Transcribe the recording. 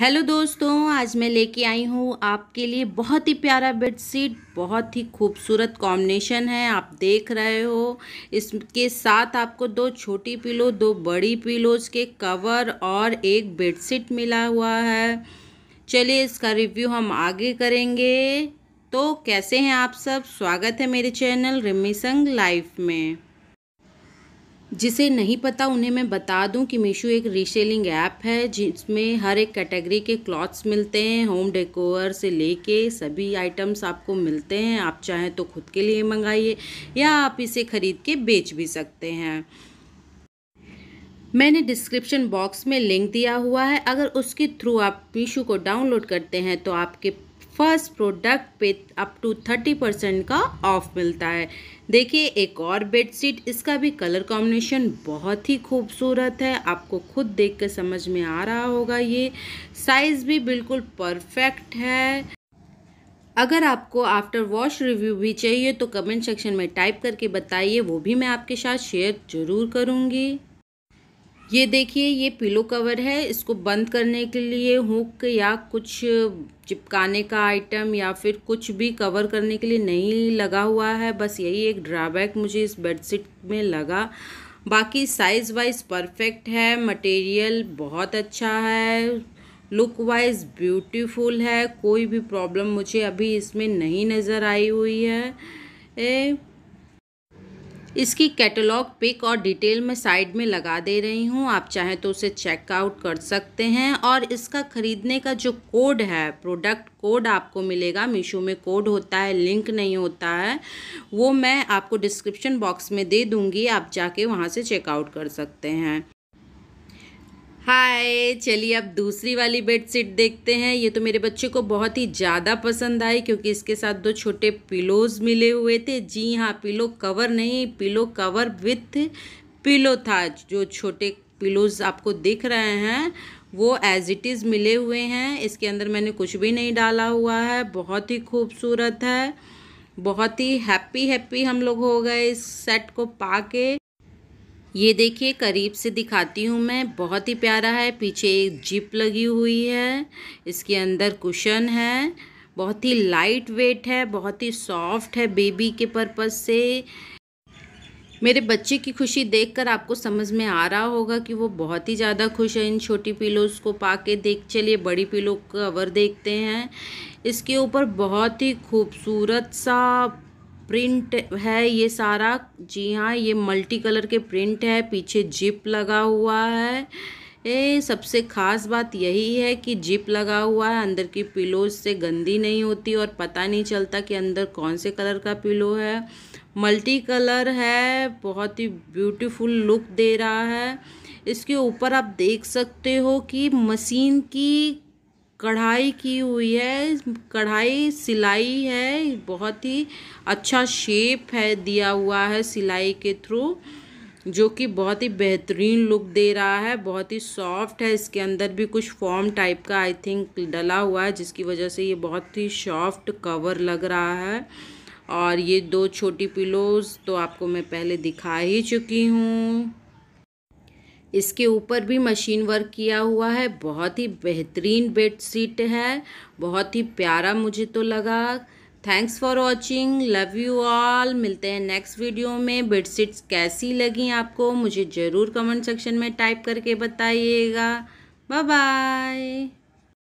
hello दोस्तों आज मैं लेके आई हूँ आपके लिए बहुत ही प्यारा बेडशीट बहुत ही खूबसूरत कॉम्बिनेशन है आप देख रहे हो इसके साथ आपको दो छोटी पिलो दो बड़ी पिलोज के कवर और एक बेडशीट मिला हुआ है चलिए इसका रिव्यू हम आगे करेंगे तो कैसे हैं आप सब स्वागत है मेरे चैनल रिमी संग लाइफ में जिसे नहीं पता उन्हें मैं बता दूं कि मीशो एक रीसेलिंग ऐप है जिसमें हर एक कैटेगरी के क्लॉथ्स मिलते हैं होम डेकोवर से लेके सभी आइटम्स आपको मिलते हैं आप चाहें तो खुद के लिए मंगाइए या आप इसे ख़रीद के बेच भी सकते हैं मैंने डिस्क्रिप्शन बॉक्स में लिंक दिया हुआ है अगर उसके थ्रू आप मीशो को डाउनलोड करते हैं तो आपके फर्स्ट प्रोडक्ट पे अप टू थर्टी परसेंट का ऑफ मिलता है देखिए एक और बेडशीट इसका भी कलर कॉम्बिनेशन बहुत ही खूबसूरत है आपको खुद देख कर समझ में आ रहा होगा ये साइज़ भी बिल्कुल परफेक्ट है अगर आपको आफ्टर वॉश रिव्यू भी चाहिए तो कमेंट सेक्शन में टाइप करके बताइए वो भी मैं आपके साथ शेयर ज़रूर करूँगी ये देखिए ये पिलो कवर है इसको बंद करने के लिए हुक या कुछ चिपकाने का आइटम या फिर कुछ भी कवर करने के लिए नहीं लगा हुआ है बस यही एक ड्राबैक मुझे इस बेडशीट में लगा बाकी साइज़ वाइज परफेक्ट है मटेरियल बहुत अच्छा है लुक वाइज ब्यूटीफुल है कोई भी प्रॉब्लम मुझे अभी इसमें नहीं नज़र आई हुई है ए, इसकी कैटलॉग पिक और डिटेल मैं साइड में लगा दे रही हूँ आप चाहें तो उसे चेकआउट कर सकते हैं और इसका ख़रीदने का जो कोड है प्रोडक्ट कोड आपको मिलेगा मीशो में कोड होता है लिंक नहीं होता है वो मैं आपको डिस्क्रिप्शन बॉक्स में दे दूँगी आप जाके वहाँ से चेकआउट कर सकते हैं हाय चलिए अब दूसरी वाली बेडशीट देखते हैं ये तो मेरे बच्चे को बहुत ही ज़्यादा पसंद आई क्योंकि इसके साथ दो छोटे पिलोज मिले हुए थे जी हाँ पिलो कवर नहीं पिलो कवर विथ पिलो था जो छोटे पिलोज आपको दिख रहे हैं वो एज इट इज़ मिले हुए हैं इसके अंदर मैंने कुछ भी नहीं डाला हुआ है बहुत ही खूबसूरत है बहुत ही हैप्पी हैप्पी हम लोग हो गए इस सेट को पा के ये देखिए करीब से दिखाती हूँ मैं बहुत ही प्यारा है पीछे एक जिप लगी हुई है इसके अंदर कुशन है बहुत ही लाइट वेट है बहुत ही सॉफ्ट है बेबी के पर्पज़ से मेरे बच्चे की खुशी देखकर आपको समझ में आ रहा होगा कि वो बहुत ही ज़्यादा खुश है इन छोटी पिलोस को पाके देख चलिए बड़ी पिलो कवर देखते हैं इसके ऊपर बहुत ही खूबसूरत सा प्रिंट है ये सारा जी हाँ ये मल्टी कलर के प्रिंट है पीछे जिप लगा हुआ है ए, सबसे खास बात यही है कि जिप लगा हुआ है अंदर की पिलोज से गंदी नहीं होती और पता नहीं चलता कि अंदर कौन से कलर का पिलो है मल्टी कलर है बहुत ही ब्यूटीफुल लुक दे रहा है इसके ऊपर आप देख सकते हो कि मशीन की कढ़ाई की हुई है कढ़ाई सिलाई है बहुत ही अच्छा शेप है दिया हुआ है सिलाई के थ्रू जो कि बहुत ही बेहतरीन लुक दे रहा है बहुत ही सॉफ्ट है इसके अंदर भी कुछ फॉर्म टाइप का आई थिंक डला हुआ है जिसकी वजह से ये बहुत ही सॉफ्ट कवर लग रहा है और ये दो छोटी पिलोज़ तो आपको मैं पहले दिखा ही चुकी हूँ इसके ऊपर भी मशीन वर्क किया हुआ है बहुत ही बेहतरीन बेड शीट है बहुत ही प्यारा मुझे तो लगा thanks for watching love you all मिलते हैं नेक्स्ट वीडियो में बेड शीट्स कैसी लगी आपको मुझे ज़रूर कमेंट सेक्शन में टाइप करके बताइएगा बाय बाय